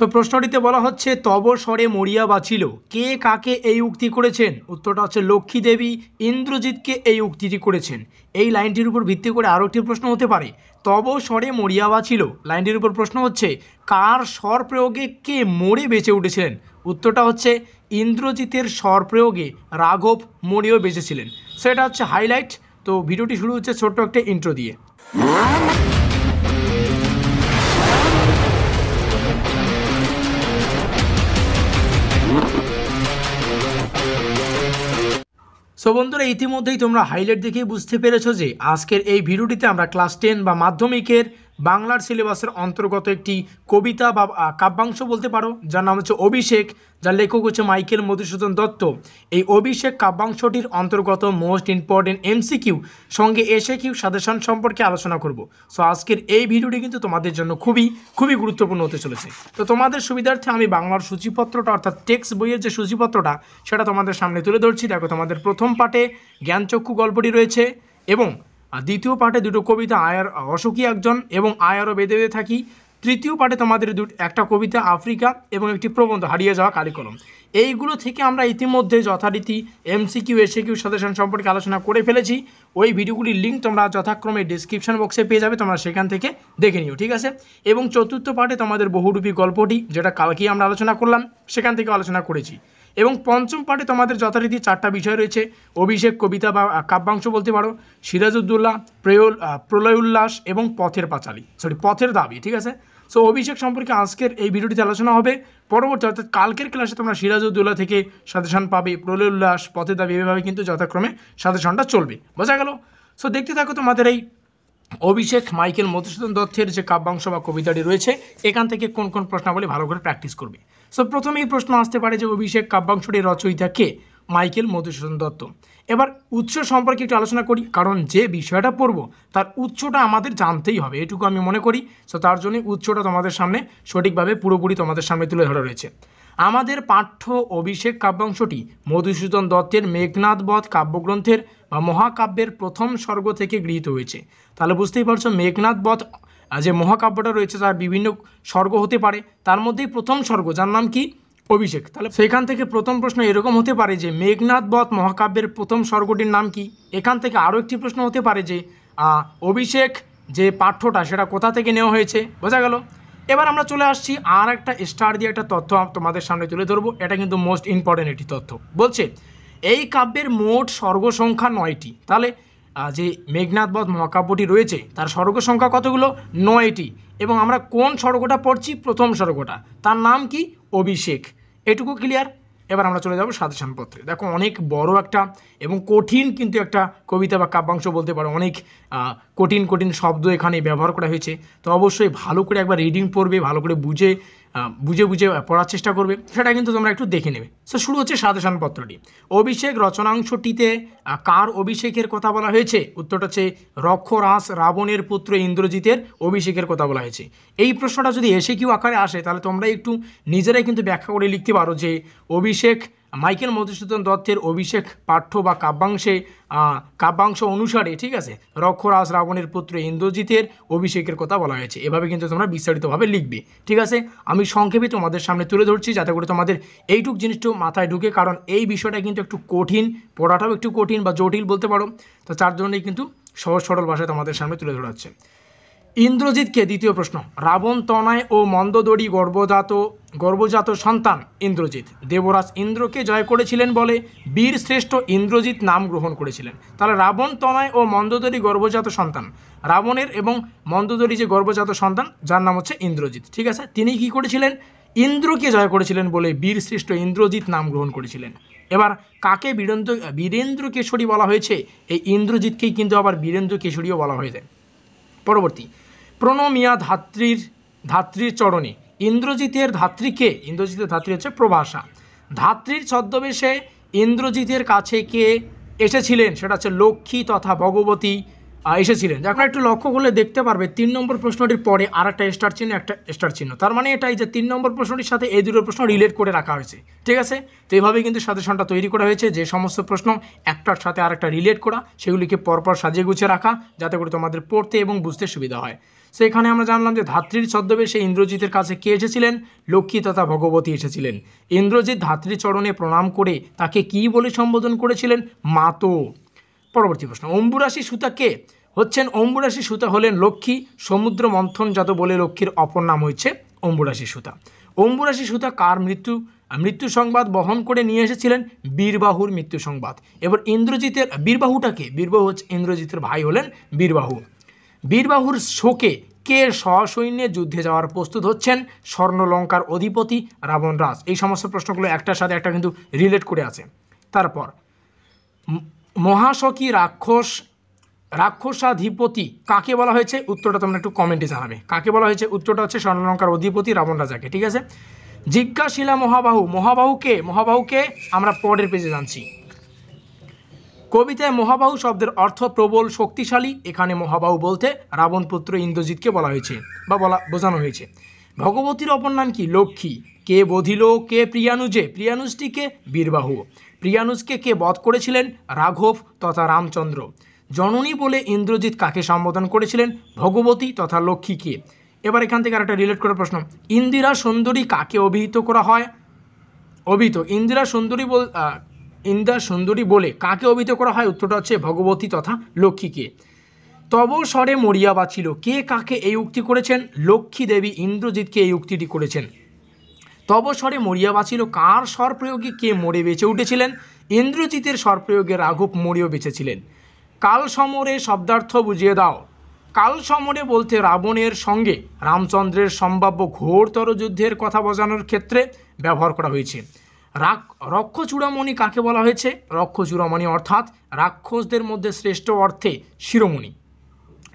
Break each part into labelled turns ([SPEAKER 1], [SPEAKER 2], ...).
[SPEAKER 1] তো প্রশ্নটিতে বলা হচ্ছে তব স্বরে মরিয়া বাঁচিল কে কাকে এই উক্তি করেছেন উত্তরটা হচ্ছে লক্ষ্মী দেবী ইন্দ্রজিৎকে এই উক্তিটি করেছেন এই লাইনটির উপর ভিত্তি করে আরও একটি প্রশ্ন হতে পারে তব স্বরে মরিয়া বাঁচিল লাইনটির উপর প্রশ্ন হচ্ছে কার স্বর প্রয়োগে কে মরে বেঁচে উঠেছিলেন উত্তরটা হচ্ছে ইন্দ্রজিতের স্বর প্রয়োগে রাঘব মরেও বেঁচেছিলেন সেটা হচ্ছে হাইলাইট তো ভিডিওটি শুরু হচ্ছে ছোট্ট একটা ইন্ট্রো দিয়ে সো বন্ধুরা ইতিমধ্যেই তোমরা হাইলাইট দেখে বুঝতে পেরেছো যে আজকের এই ভিডিওটিতে আমরা ক্লাস টেন বা মাধ্যমিকের বাংলার সিলেবাসের অন্তর্গত একটি কবিতা বা কাব্যাংশ বলতে পারো যার নাম হচ্ছে অভিষেক যার লেখক হচ্ছে মাইকেল মধুসূদন দত্ত এই অভিষেক কাব্যাংশটির অন্তর্গত মোস্ট ইম্পর্টেন্ট এমসিকিউ সঙ্গে এসে কিউ সাজেশন সম্পর্কে আলোচনা করব সো আজকের এই ভিডিওটি কিন্তু তোমাদের জন্য খুবই খুবই গুরুত্বপূর্ণ হতে চলেছে তো তোমাদের সুবিধার্থে আমি বাংলার সূচিপত্রটা অর্থাৎ টেক্সট বইয়ের যে সূচিপত্রটা সেটা তোমাদের সামনে তুলে ধরছি দেখো তোমাদের প্রথম পাটে জ্ঞানচক্ষু গল্পটি রয়েছে এবং আর দ্বিতীয় পাঠে দুটো কবিতা আয়ার অসুখী একজন এবং আয়ারও বেঁধে বেঁধে থাকি তৃতীয় পাঠে তোমাদের দু একটা কবিতা আফ্রিকা এবং একটি প্রবন্ধ হারিয়ে যাওয়া কারিকুলাম এইগুলো থেকে আমরা ইতিমধ্যে যথারীতি এমসিকিউ এসিকিউ সদস্য সম্পর্কে আলোচনা করে ফেলেছি ওই ভিডিওগুলির লিঙ্ক তোমরা যথাক্রমে ডিসক্রিপশন বক্সে পেয়ে যাবে তোমরা সেখান থেকে দেখে নিও ঠিক আছে এবং চতুর্থ পাঠে তোমাদের বহুরূপী গল্পটি যেটা কালকেই আমরা আলোচনা করলাম সেখান থেকে আলোচনা করেছি এবং পঞ্চম পাঠে তোমাদের যথারীতি চারটা বিষয় রয়েছে অভিষেক কবিতা বা কাব্যাংশ বলতে পারো সিরাজউদ্দৌলা প্রয় প্রলয় উল্লাস এবং পথের পাঁচালী সরি পথের দাবি ঠিক আছে সো অভিষেক সম্পর্কে আজকের এই ভিডিওটিতে আলোচনা হবে পরবর্তী অর্থাৎ কালকের ক্লাসে তোমরা সিরাজউদ্দৌলা থেকে সাজেশন পাবে প্রলয় উল্লাস পথের দাবি এভাবে কিন্তু যথাক্রমে সাজেশনটা চলবে বোঝা গেল সো দেখতে থাকো তোমাদের এই অভিষেক মাইকেল মধুসূদন দত্তের যে কাব্যাংশ বা কবিতাটি রয়েছে এখান থেকে কোন কোন প্রশ্নাবলী ভালো করে প্র্যাকটিস করবে সো প্রথমেই প্রশ্ন আসতে পারে যে অভিষেক কাব্যাংশটির রচয়িতা কে মাইকেল মধুসূদন দত্ত এবার উৎস সম্পর্কে একটু আলোচনা করি কারণ যে বিষয়টা পড়ব তার উৎসটা আমাদের জানতেই হবে এটুকু আমি মনে করি তো তার জন্য উৎসটা তোমাদের সামনে সঠিকভাবে পুরোপুরি তোমাদের সামনে তুলে ধরা রয়েছে আমাদের পাঠ্য অভিষেক কাব্যাংশটি মধুসূদন দত্তের মেঘনাথ বধ কাব্যগ্রন্থের বা মহাকাব্যের প্রথম স্বর্গ থেকে গৃহীত হয়েছে তাহলে বুঝতেই পারছো মেঘনাথ বধ যে মহাকাব্যটা রয়েছে তার বিভিন্ন স্বর্গ হতে পারে তার মধ্যেই প্রথম স্বর্গ যার নাম কি অভিষেক তাহলে সেখান থেকে প্রথম প্রশ্ন এরকম হতে পারে যে মেঘনাথ বধ মহাকাব্যের প্রথম স্বর্গটির নাম কি এখান থেকে আরও একটি প্রশ্ন হতে পারে যে অভিষেক যে পাঠ্যটা সেটা কোথা থেকে নেওয়া হয়েছে বোঝা গেল এবার আমরা চলে আসছি আর একটা স্টার দিয়ে একটা তথ্য তোমাদের সামনে তুলে ধরবো এটা কিন্তু মোস্ট ইম্পর্টেন্ট একটি তথ্য বলছে এই কাব্যের মোট স্বর্গ সংখ্যা নয়টি তাহলে যে বধ মহাকাব্যটি রয়েছে তার স্বর্গ সংখ্যা কতগুলো নয়টি এবং আমরা কোন স্বর্গটা পড়ছি প্রথম স্বর্গটা তার নাম কি অভিষেক এটুকু ক্লিয়ার এবার আমরা চলে যাবো সাজেশন পত্রে দেখো অনেক বড় একটা এবং কঠিন কিন্তু একটা কবিতা বা কাব্যাংশ বলতে পারো অনেক কঠিন কঠিন শব্দ এখানে ব্যবহার করা হয়েছে তো অবশ্যই ভালো করে একবার রিডিং পড়বে ভালো করে বুঝে বুঝে বুঝে পড়ার চেষ্টা করবে সেটা কিন্তু তোমরা একটু দেখে নেবে সো শুরু হচ্ছে সাজেশন পত্রটি অভিষেক রচনাংশটিতে কার অভিষেকের কথা বলা হয়েছে উত্তরটা হচ্ছে রক্ষরাস রাবণের পুত্র ইন্দ্রজিতের অভিষেকের কথা বলা হয়েছে এই প্রশ্নটা যদি এসে কিউ আকারে আসে তাহলে তোমরা একটু নিজেরাই কিন্তু ব্যাখ্যা করে লিখতে পারো যে অভিষেক মাইকেল মধুসূদন দত্তের অভিষেক পাঠ্য বা কাব্যাংশে কাব্যাংশ অনুসারে ঠিক আছে রক্ষরাজ রাবণের পুত্র ইন্দ্রজিতের অভিষেকের কথা বলা হয়েছে এভাবে কিন্তু তোমরা বিস্তারিতভাবে লিখবে ঠিক আছে আমি সংক্ষেপে তোমাদের সামনে তুলে ধরছি যাতে করে তোমাদের এইটুক জিনিসটা মাথায় ঢুকে কারণ এই বিষয়টা কিন্তু একটু কঠিন পড়াটাও একটু কঠিন বা জটিল বলতে পারো তো তার জন্যই কিন্তু সহজ সরল ভাষায় তোমাদের সামনে তুলে ধরা হচ্ছে ইন্দ্রজিৎকে দ্বিতীয় প্রশ্ন রাবণ তনায় ও মন্দদড়ি গর্ভজাত গর্ভজাত সন্তান ইন্দ্রজিৎ দেবরাজ ইন্দ্রকে জয় করেছিলেন বলে বীর শ্রেষ্ঠ ইন্দ্রজিৎ নাম গ্রহণ করেছিলেন তাহলে রাবণ তনায় ও মন্দদড়ি গর্ভজাত সন্তান রাবণের এবং মন্দদড়ি যে গর্ভজাত সন্তান যার নাম হচ্ছে ইন্দ্রজিৎ ঠিক আছে তিনি কি করেছিলেন ইন্দ্রকে জয় করেছিলেন বলে বীর শ্রেষ্ঠ ইন্দ্রজিৎ নাম গ্রহণ করেছিলেন এবার কাকে বীরেন্দ্র বীরেন্দ্র কেশরী বলা হয়েছে এই ইন্দ্রজিৎকেই কিন্তু আবার বীরেন্দ্র কেশরীও বলা হয়ে যায় পরবর্তী প্রণমিয়া ধাত্রীর ধাত্রীর চরণে ইন্দ্রজিতের ধাত্রীকে ইন্দ্রজিতের ধাত্রী হচ্ছে প্রভাষা ধাত্রীর ছদ্মবেশে ইন্দ্রজিতের কাছে কে এসেছিলেন সেটা হচ্ছে লক্ষ্মী তথা ভগবতী এসেছিলেন আপনার একটু লক্ষ্য করলে দেখতে পারবে তিন নম্বর প্রশ্নটির পরে আর একটা স্টার চিহ্ন একটা স্টার চিহ্ন তার মানে এটাই যে তিন নম্বর প্রশ্নটির সাথে এই দুটো প্রশ্ন রিলেট করে রাখা হয়েছে ঠিক আছে তো এইভাবেই কিন্তু সাজেশনটা তৈরি করা হয়েছে যে সমস্ত প্রশ্ন একটার সাথে আর একটা রিলেট করা সেগুলিকে পরপর সাজিয়ে গুছিয়ে রাখা যাতে করে তোমাদের পড়তে এবং বুঝতে সুবিধা হয় সো এখানে আমরা জানলাম যে ধাত্রীর ছদ্মবেশে ইন্দ্রজিতের কাছে কে এসেছিলেন লক্ষ্মী তথা ভগবতী এসেছিলেন ইন্দ্রজিৎ ধাত্রী চরণে প্রণাম করে তাকে কি বলে সম্বোধন করেছিলেন মাতো পরবর্তী প্রশ্ন অম্বুরাশি সুতা কে হচ্ছেন অম্বুরাশি সুতা হলেন লক্ষ্মী সমুদ্র মন্থন যত বলে লক্ষ্মীর অপর নাম হচ্ছে অম্বুরাশি সুতা অম্বুরাশি সুতা কার মৃত্যু মৃত্যু সংবাদ বহন করে নিয়ে এসেছিলেন বীরবাহুর মৃত্যু সংবাদ এবার ইন্দ্রজিতের বীরবাহুটাকে বীরবাহু হচ্ছে ইন্দ্রজিতের ভাই হলেন বীরবাহু বীরবাহুর শোকে কে সসৈন্যে যুদ্ধে যাওয়ার প্রস্তুত হচ্ছেন স্বর্ণলঙ্কার অধিপতি রাবণরাজ এই সমস্ত প্রশ্নগুলো একটার সাথে একটা কিন্তু রিলেট করে আছে তারপর মহাশকি রাক্ষস রাক্ষসাধিপতি কাকে বলা হয়েছে উত্তরটা তোমরা একটু কমেন্টে জানাবে কাকে বলা হয়েছে উত্তরটা হচ্ছে স্বর্ণলঙ্কার অধিপতি রাবণ রাজাকে ঠিক আছে জিজ্ঞাসীলা মহাবাহু মহাবাহুকে মহাবাহুকে আমরা পরের পেজে জানছি কবিতায় মহাবাহু শব্দের অর্থ প্রবল শক্তিশালী এখানে মহাবাহু বলতে রাবণ পুত্র ইন্দ্রজিৎকে বলা হয়েছে বা বলা বোঝানো হয়েছে ভগবতীর অপর নাম কি লক্ষ্মী কে বধিল কে প্রিয়ানুজে প্রিয়ানুষটি কে বীরবাহু প্রিয়ানুষকে কে বধ করেছিলেন রাঘব তথা রামচন্দ্র জননী বলে ইন্দ্রজিৎ কাকে সম্বোধন করেছিলেন ভগবতী তথা লক্ষ্মীকে এবার এখান থেকে আরেকটা রিলেট করার প্রশ্ন ইন্দিরা সুন্দরী কাকে অভিহিত করা হয় অভিহিত ইন্দিরা সুন্দরী বল ইন্দিরা সুন্দরী বলে কাকে অভিহিত করা হয় উত্তরটা হচ্ছে ভগবতী তথা লক্ষ্মীকে তব স্বরে মরিয়া বাঁচিল কে কাকে এই উক্তি করেছেন লক্ষ্মী দেবী ইন্দ্রজিৎকে এই উক্তিটি করেছেন তব স্বরে মরিয়া বাঁচিল কার স্বর প্রয়োগে কে মরে বেঁচে উঠেছিলেন ইন্দ্রজিতের স্বর প্রয়োগে রাঘব মরিয়ে বেঁচেছিলেন কাল সমরে শব্দার্থ বুঝিয়ে দাও কাল সমরে বলতে রাবণের সঙ্গে রামচন্দ্রের সম্ভাব্য ঘোরতর যুদ্ধের কথা বোঝানোর ক্ষেত্রে ব্যবহার করা হয়েছে রাক রক্ষচূড়ামণি কাকে বলা হয়েছে রক্ষচূড়ামণি অর্থাৎ রাক্ষসদের মধ্যে শ্রেষ্ঠ অর্থে শিরোমণি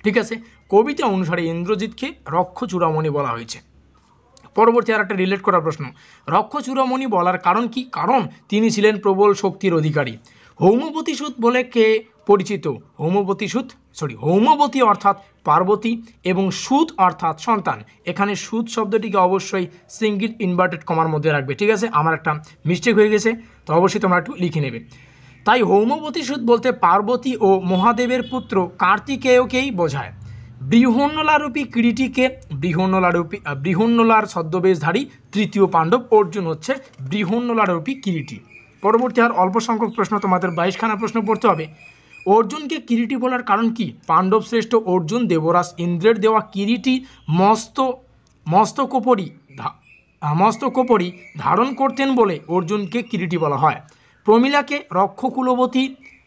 [SPEAKER 1] ঠিক আছে কবিতা অনুসারে ইন্দ্রজিৎকে রক্ষ চূড়ামণি বলা হয়েছে পরবর্তী আর একটা রিলেট করা প্রশ্ন রক্ষ চূড়ামণি বলার কারণ কি কারণ তিনি ছিলেন প্রবল শক্তির অধিকারী হোমপতিসূত বলে কে পরিচিত হোমপতি সুদ সরি হোমবতী অর্থাৎ পার্বতী এবং সুদ অর্থাৎ সন্তান এখানে সুদ শব্দটিকে অবশ্যই সিঙ্গিল ইনভার্টেড কমার মধ্যে রাখবে ঠিক আছে আমার একটা মিস্টেক হয়ে গেছে তো অবশ্যই তোমরা একটু লিখে নেবে তাই হৌমবতী সুদ বলতে পার্বতী ও মহাদেবের পুত্র কার্তিকেয়কেই বোঝায় বৃহন্নলারূপী কিরিটিকে বৃহন্নলারূপী বৃহন্নলার ছদ্মবেশধারী তৃতীয় পাণ্ডব অর্জুন হচ্ছে বৃহন্নলারূপী কিরিটি পরবর্তী আর অল্প সংখ্যক প্রশ্ন তোমাদের বাইশখানা প্রশ্ন পড়তে হবে অর্জুনকে কিরিটি বলার কারণ কি পাণ্ডব শ্রেষ্ঠ অর্জুন দেবরাজ ইন্দ্রের দেওয়া কিরিটি মস্ত মস্ত কোপরি ধারণ করতেন বলে অর্জুনকে কিরিটি বলা হয় প্রমীলাকে রক্ষকুলবতী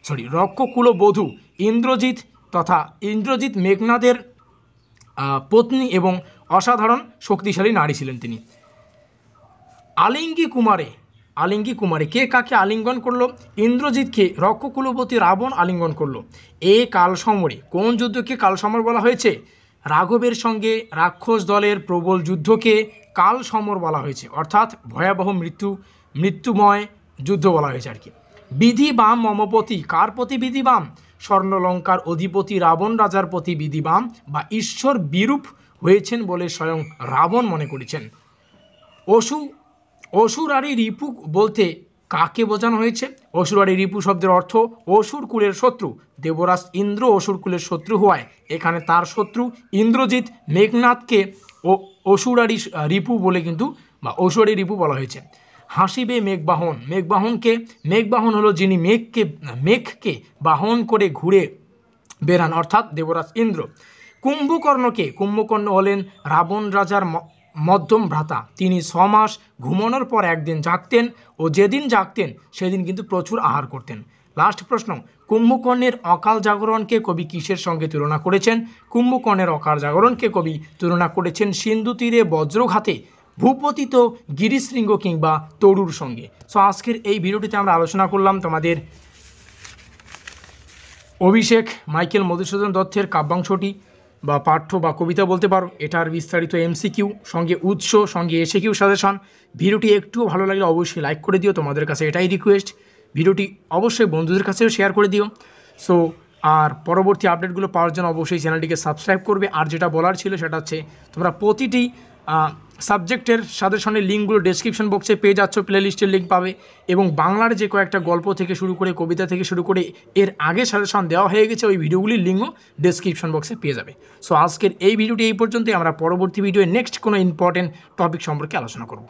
[SPEAKER 1] সরি রক্ষকুলবধূ ইন্দ্রজিৎ তথা ইন্দ্রজিৎ মেঘনাদের পত্নী এবং অসাধারণ শক্তিশালী নারী ছিলেন তিনি আলিঙ্গি কুমারে আলিঙ্গি কুমারে কে কাকে আলিঙ্গন করলো ইন্দ্রজিৎকে রক্ষকুলবতী রাবণ আলিঙ্গন করলো এ কালসমরে কোন যুদ্ধকে কালসমর বলা হয়েছে রাঘবের সঙ্গে রাক্ষস দলের প্রবল যুদ্ধকে কালসমর বলা হয়েছে অর্থাৎ ভয়াবহ মৃত্যু মৃত্যুময় যুদ্ধ বলা হয়েছে আর কি বিধি বাম মমপতি কার প্রতি বিধি বাম স্বর্ণলঙ্কার অধিপতি রাবণ রাজার প্রতি বিধি বাম বা ঈশ্বর বিরূপ হয়েছেন বলে স্বয়ং রাবণ মনে করেছেন অসু আরি রিপু বলতে কাকে বোঝানো হয়েছে অসুরারি রিপু শব্দের অর্থ অসুর কুলের শত্রু দেবরাজ ইন্দ্র অসুর কুলের শত্রু হওয়ায় এখানে তার শত্রু ইন্দ্রজিৎ মেঘনাথকে ও অসুরারি রিপু বলে কিন্তু বা অসুরারি রিপু বলা হয়েছে হাসিবে মেঘবাহন মেঘবাহনকে মেঘবাহন হলো যিনি মেঘকে মেঘকে বাহন করে ঘুরে বেড়ান অর্থাৎ দেবরাজ ইন্দ্র কুম্ভকর্ণকে কুম্ভকর্ণ হলেন রাবণ রাজার মধ্যম ভ্রাতা তিনি ছমাস ঘুমানোর পর একদিন জাগতেন ও যেদিন জাগতেন সেদিন কিন্তু প্রচুর আহার করতেন লাস্ট প্রশ্ন কুম্ভকর্ণের অকাল জাগরণকে কবি কিসের সঙ্গে তুলনা করেছেন কুম্ভকর্ণের অকাল জাগরণকে কবি তুলনা করেছেন সিন্ধু তীরে বজ্রঘাতে ভূপতিত গিরিশৃঙ্গ কিংবা তরুর সঙ্গে সো আজকের এই ভিডিওটিতে আমরা আলোচনা করলাম তোমাদের অভিষেক মাইকেল মধুসূদন দত্তের কাব্যাংশটি বা পাঠ্য বা কবিতা বলতে পারো এটার বিস্তারিত এমসিকিউ সঙ্গে উৎস সঙ্গে এসে কিউ সাজেশন ভিডিওটি একটুও ভালো লাগলে অবশ্যই লাইক করে দিও তোমাদের কাছে এটাই রিকোয়েস্ট ভিডিওটি অবশ্যই বন্ধুদের কাছেও শেয়ার করে দিও সো আর পরবর্তী আপডেটগুলো পাওয়ার জন্য অবশ্যই চ্যানেলটিকে সাবস্ক্রাইব করবে আর যেটা বলার ছিল সেটা হচ্ছে তোমরা প্রতিটি সাবজেক্টের সাথে সঙ্গে লিঙ্কগুলো ডেসক্রিপশন বক্সে পেয়ে যাচ্ছ প্লেলিস্টের লিঙ্ক পাবে এবং বাংলার যে কয়েকটা গল্প থেকে শুরু করে কবিতা থেকে শুরু করে এর আগে সাজেশন দেওয়া হয়ে গেছে ওই ভিডিওগুলির লিঙ্কও ডেসক্রিপশন বক্সে পেয়ে যাবে সো আজকের এই ভিডিওটি এই পর্যন্তই আমরা পরবর্তী ভিডিওয়ে নেক্সট কোনো ইম্পর্টেন্ট টপিক সম্পর্কে আলোচনা করবো